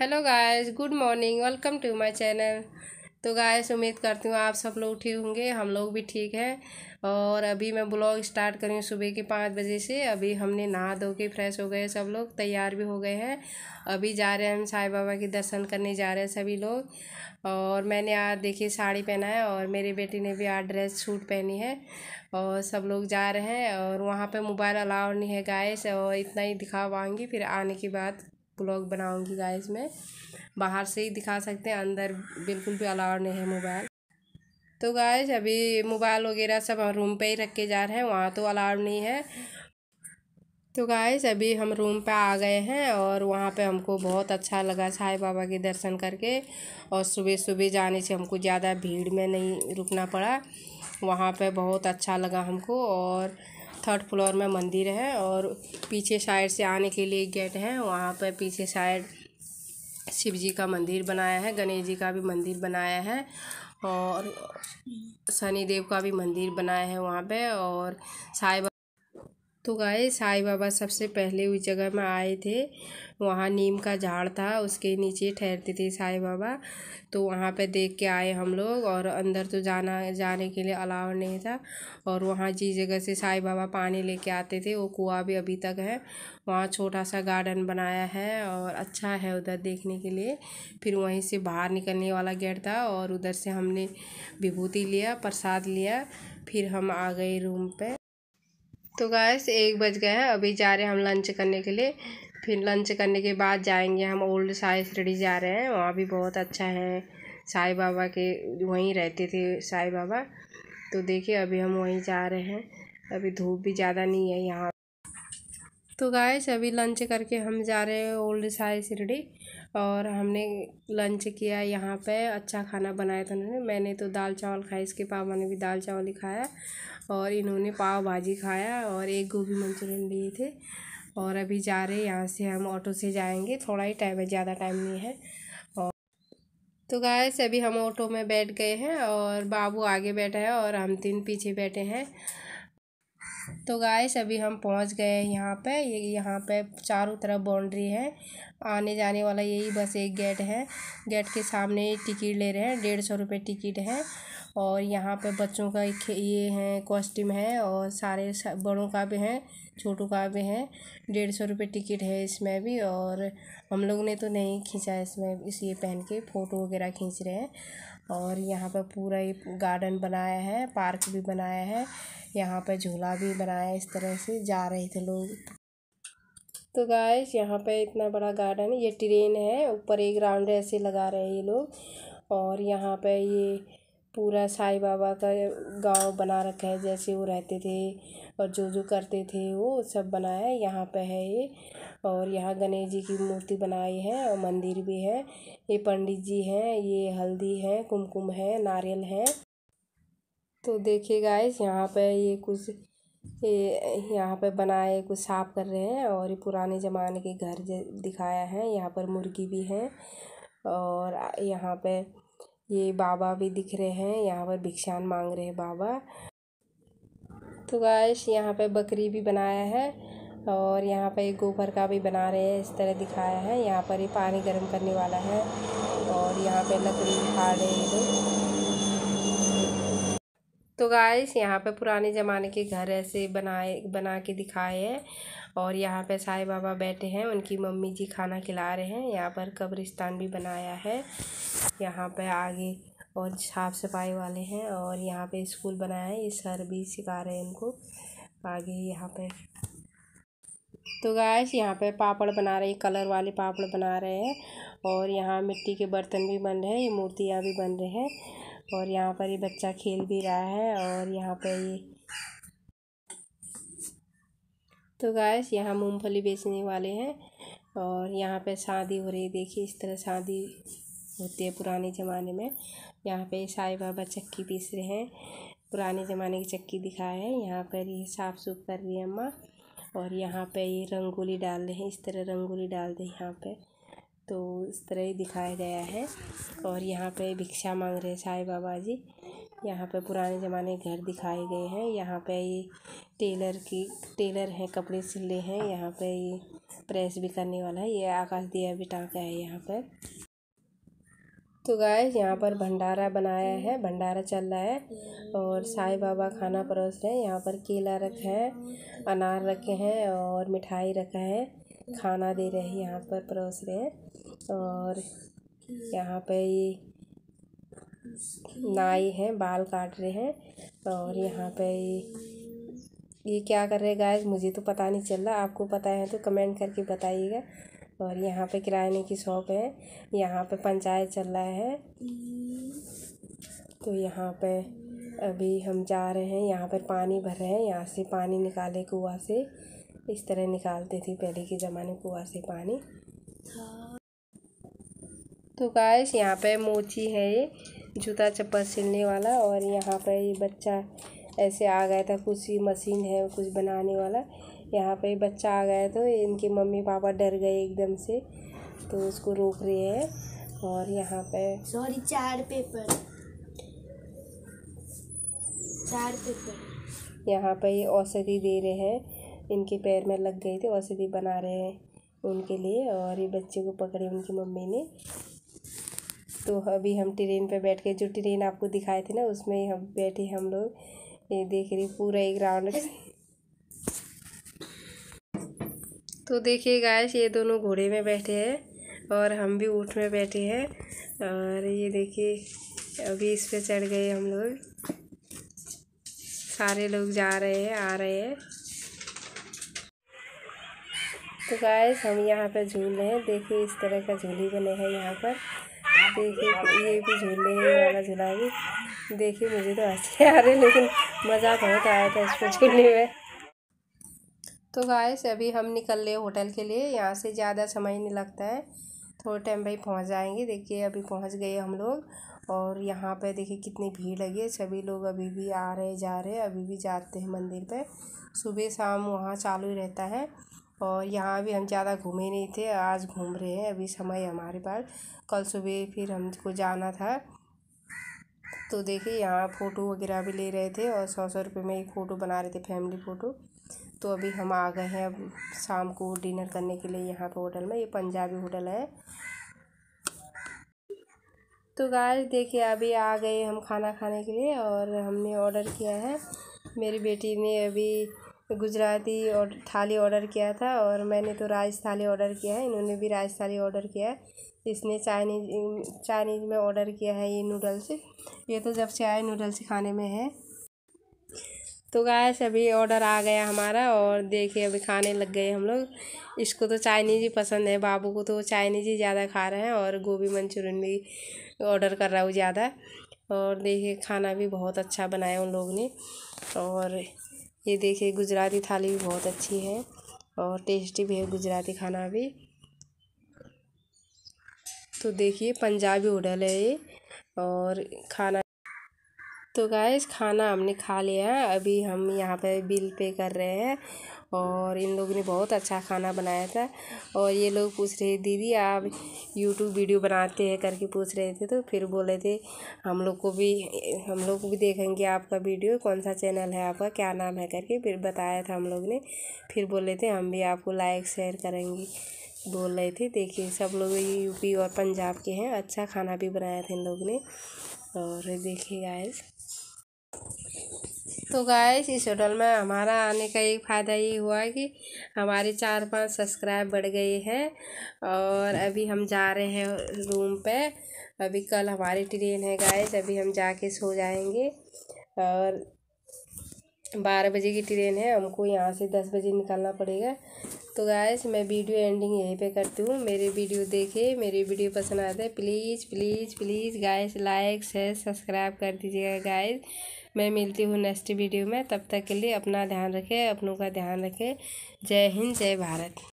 hello guys good morning welcome to my channel तो guys उम्मीद करती हूँ आप सब लोग ठीक होंगे हम लोग भी ठीक हैं और अभी मैं ब्लॉग स्टार्ट करी हूँ सुबह के पाँच बजे से अभी हमने नहा धो के फ्रेश हो गए सब लोग तैयार भी हो गए हैं अभी जा रहे हैं हम साई बाबा के दर्शन करने जा रहे हैं सभी लोग और मैंने आज देखिए साड़ी पहना है और मेरी बेटी ने भी आज ड्रेस सूट पहनी है और सब लोग जा रहे हैं और वहाँ पर मोबाइल अलाउड नहीं है गाइस और इतना ही दिखा पाऊँगी फिर आने के बाद ब्लॉग बनाऊंगी गाइस मैं बाहर से ही दिखा सकते हैं अंदर बिल्कुल भी अलाउड नहीं है मोबाइल तो गाइस अभी मोबाइल वगैरह सब हम रूम पे ही रख के जा रहे हैं वहाँ तो अलाउड नहीं है तो गाइस अभी हम रूम पे आ गए हैं और वहाँ पे हमको बहुत अच्छा लगा साई बाबा के दर्शन करके और सुबह सुबह जाने से हमको ज़्यादा भीड़ में नहीं रुकना पड़ा वहाँ पे बहुत अच्छा लगा हमको और थर्ड फ्लोर में मंदिर है और पीछे साइड से आने के लिए गेट है वहाँ पे पीछे साइड शिव जी का मंदिर बनाया है गणेश जी का भी मंदिर बनाया है और शनिदेव का भी मंदिर बनाया है वहाँ पे और साई तो गए साई बाबा सबसे पहले उस जगह में आए थे वहाँ नीम का झाड़ था उसके नीचे ठहरते थे साई बाबा तो वहाँ पे देख के आए हम लोग और अंदर तो जाना जाने के लिए अलाव नहीं था और वहाँ जिस जगह से साई बाबा पानी लेके आते थे वो कुआ भी अभी तक है वहाँ छोटा सा गार्डन बनाया है और अच्छा है उधर देखने के लिए फिर वहीं से बाहर निकलने वाला गेट था और उधर से हमने विभूति लिया प्रसाद लिया फिर हम आ गए रूम पर तो गैस एक बज गए हैं अभी जा रहे हैं हम लंच करने के लिए फिर लंच करने के बाद जाएंगे हम ओल्ड साई शिरडी जा रहे हैं वहाँ भी बहुत अच्छा है साई बाबा के वहीं रहते थे साई बाबा तो देखिए अभी हम वहीं जा रहे हैं अभी धूप भी ज़्यादा नहीं है यहाँ तो गाइस अभी लंच करके हम जा रहे हैं ओल्ड साई शिरडी और हमने लंच किया यहाँ पे अच्छा खाना बनाया था उन्होंने मैंने तो दाल चावल खाया इसके पापा ने भी दाल चावल ही खाया और इन्होंने पाव भाजी खाया और एक गोभी मंचूरियन लिए थे और अभी जा रहे यहाँ से हम ऑटो से जाएंगे थोड़ा ही टाइम है ज़्यादा टाइम नहीं है और तो गाय अभी हम ऑटो में बैठ गए हैं और बाबू आगे बैठा है और हम तीन पीछे बैठे हैं तो गाइस अभी हम पहुंच गए हैं यहाँ पे ये यहाँ पे चारों तरफ बाउंड्री है आने जाने वाला यही बस एक गेट है गेट के सामने टिकट ले रहे हैं डेढ़ सौ रुपये टिकट है और यहाँ पे बच्चों का एक ये है कॉस्ट्यूम है और सारे बड़ों का भी है छोटों का भी है डेढ़ सौ रुपये टिकट है इसमें भी और हम लोग ने तो नहीं खींचा इसमें इस ये पहन के फ़ोटो वगैरह खींच रहे हैं और यहाँ पर पूरा ये गार्डन बनाया है पार्क भी बनाया है यहाँ पर झूला भी बनाया है इस तरह से जा रहे थे लोग तो गाइस यहाँ पर इतना बड़ा गार्डन ये ट्रेन है ऊपर एक ग्राउंड ऐसे लगा रहे हैं ये लोग और यहाँ पर ये पूरा साईं बाबा का गाँव बना रखा है जैसे वो रहते थे और जो जो करते थे वो सब बनाया है यहाँ पे है ये और यहाँ गणेश जी की मूर्ति बनाई है और मंदिर भी है ये पंडित जी हैं ये हल्दी है कुमकुम है नारियल है तो देखिए गाइस यहाँ पे ये कुछ ये यहाँ पे बनाए कुछ साफ कर रहे हैं और ये पुराने ज़माने के घर दिखाया है यहाँ पर मुर्गी भी है और यहाँ पर ये बाबा भी दिख रहे हैं यहाँ पर भिक्षान मांग रहे हैं बाबा तो गायश यहाँ पे बकरी भी बनाया है और यहाँ पे गोबर का भी बना रहे हैं इस तरह दिखाया है यहाँ पर ये पानी गर्म करने वाला है और यहाँ पे लकड़ी खा रहे हैं लोग तो गाइस यहाँ पे पुराने ज़माने के घर ऐसे बनाए बना के दिखाए हैं और यहाँ पे साई बाबा बैठे हैं उनकी मम्मी जी खाना खिला रहे हैं यहाँ पर कब्रिस्तान भी बनाया है यहाँ पे आगे और साफ सफाई वाले हैं और यहाँ पे स्कूल बनाया है ये सर भी सिखा रहे हैं उनको आगे यहाँ पे तो गैस यहाँ पे पापड़ बना रहे कलर वाले पापड़ बना रहे हैं और यहाँ मिट्टी के बर्तन भी बन रहे हैं ये मूर्तियाँ भी बन रहे हैं और यहाँ पर ये बच्चा खेल भी रहा है और यहाँ पर ये तो गैस यहाँ मूंगफली बेचने वाले हैं और यहाँ पे शादी हो रही है देखिए इस तरह शादी होती है पुराने ज़माने में यहाँ पे साई बाबा चक्की पीस रहे हैं पुराने ज़माने की चक्की दिखाए हैं यहाँ पर ये साफ़ सुफ कर रही है अम्मा और यहाँ पे ये रंगोली डाल रहे हैं इस तरह रंगोली डाल दें यहाँ पे तो इस तरह ही दिखाया गया है और यहाँ पे भिक्षा मांग रहे हैं साई बाबा जी यहाँ पे पुराने जमाने के घर दिखाए गए हैं यहाँ पे ये टेलर की टेलर है कपड़े सिले हैं यहाँ पे ये प्रेस भी करने वाला है ये आकाश दिया भी टाँका है यहाँ पर तो गाय यहाँ पर भंडारा बनाया है भंडारा चल रहा है और साई बाबा खाना परोस रहे हैं यहाँ पर केला रखा है अनार रखे हैं और मिठाई रखा है खाना दे रहे हैं यहाँ पर परोस रहे हैं और यहाँ पे ये नाई है बाल काट रहे हैं और यहाँ पे ये क्या कर रहे हैं गाइस मुझे तो पता नहीं चल रहा आपको पता है तो कमेंट करके बताइएगा और यहाँ पे किराने की शॉप है यहाँ पे पंचायत चल रहा है तो यहाँ पे अभी हम जा रहे हैं यहाँ पर पानी भर रहे हैं यहाँ से पानी निकाले कुआ से इस तरह निकालते थे पहले के ज़माने कुआ से पानी तो गाइस यहाँ पे मोची है ये जूता चप्पल सिलने वाला और यहाँ पर ये बच्चा ऐसे आ गया था कुछ ही मशीन है कुछ बनाने वाला यहाँ पर बच्चा आ गया तो इनके मम्मी पापा डर गए एकदम से तो उसको रोक रहे हैं और यहाँ पे सॉरी चार पेपर चार पेपर यहाँ पे ये औषधि दे रहे हैं इनके पैर में लग गई थी औषधि बना रहे हैं उनके लिए और ये बच्चे को पकड़े उनकी मम्मी ने तो अभी हम ट्रेन पे बैठ के जो ट्रेन आपको दिखाए थे ना उसमें ही हम बैठे हम लोग ये देख रही पूरा एक राउंड तो देखिए गाइस ये दोनों घोड़े में बैठे हैं और हम भी ऊँट में बैठे हैं और ये देखिए अभी इस पे चढ़ गए हम लोग सारे लोग जा रहे हैं आ रहे हैं तो गाइस हम यहाँ पर झूल रहे हैं देखिए इस तरह का झूली बने हैं यहाँ पर देखिए ये भी झूले वाला झूला भी देखिए मुझे तो ऐसे आ रहे लेकिन मज़ा बहुत आया था इसको झूलने में तो से अभी हम निकल रहे होटल के लिए यहाँ से ज़्यादा समय नहीं लगता है थोड़े टाइम भाई पहुँच जाएंगे देखिए अभी पहुँच गए हम लोग और यहाँ पे देखिए कितनी भीड़ लगी है सभी लोग अभी भी आ रहे जा रहे अभी भी जाते हैं मंदिर पे सुबह शाम वहाँ चालू ही रहता है और यहाँ भी हम ज़्यादा घूमे नहीं थे आज घूम रहे हैं अभी समय हमारे पास कल सुबह फिर हमको जाना था तो देखिए यहाँ फ़ोटो वगैरह भी ले रहे थे और सौ सौ रुपये में एक फ़ोटो बना रहे थे फैमिली फ़ोटो तो अभी हम आ गए हैं अब शाम को डिनर करने के लिए यहाँ पर होटल में ये पंजाबी होटल है तो गाय देखिए अभी आ गए हम खाना खाने के लिए और हमने ऑर्डर किया है मेरी बेटी ने अभी गुजराती और थाली ऑर्डर किया था और मैंने तो राइस थाली ऑर्डर किया है इन्होंने भी राइस थाली ऑर्डर किया है इसने चाइनीज चाइनीज़ में ऑर्डर किया है ये नूडल्स ये तो जब से आए नूडल्स खाने में है तो से अभी ऑर्डर आ गया हमारा और देखिए अभी खाने लग गए हम लोग इसको तो चाइनीज़ ही पसंद है बाबू को तो चाइनीज़ ही ज़्यादा खा रहे हैं और गोभी मंचूरियन भी ऑर्डर कर रहा हूँ ज़्यादा और देखिए खाना भी बहुत अच्छा बनाया उन लोग ने और ये देखिए गुजराती थाली भी बहुत अच्छी है और टेस्टी भी है गुजराती खाना भी तो देखिए पंजाबी होटल है ये और खाना तो गाय खाना हमने खा लिया है अभी हम यहाँ पे बिल पे कर रहे हैं और इन लोगों ने बहुत अच्छा खाना बनाया था और ये लोग पूछ रहे दीदी आप यूट्यूब वीडियो बनाते हैं करके पूछ रहे थे तो फिर बोले थे हम लोग को भी हम लोग को भी देखेंगे आपका वीडियो कौन सा चैनल है आपका क्या नाम है करके फिर बताया था हम लोग ने फिर बोले थे हम भी आपको लाइक शेयर करेंगे बोल रहे थे देखिए सब लोग ये यूपी और पंजाब के हैं अच्छा खाना भी बनाया था इन लोग ने और देखिए गाइस तो गाय इस होटल में हमारा आने का एक फ़ायदा ये हुआ है कि हमारे चार पांच सब्सक्राइब बढ़ गए हैं और अभी हम जा रहे हैं रूम पे अभी कल हमारी ट्रेन है गायज अभी हम जाके सो जाएंगे और बारह बजे की ट्रेन है हमको यहाँ से दस बजे निकलना पड़ेगा तो गायज मैं वीडियो एंडिंग यहीं पे करती हूँ मेरे वीडियो देखे मेरी वीडियो पसंद आते please please please guys like share subscribe कर दीजिएगा गाइस मैं मिलती हूँ नेक्स्ट वीडियो में तब तक के लिए अपना ध्यान रखें अपनों का ध्यान रखें जय हिंद जय भारत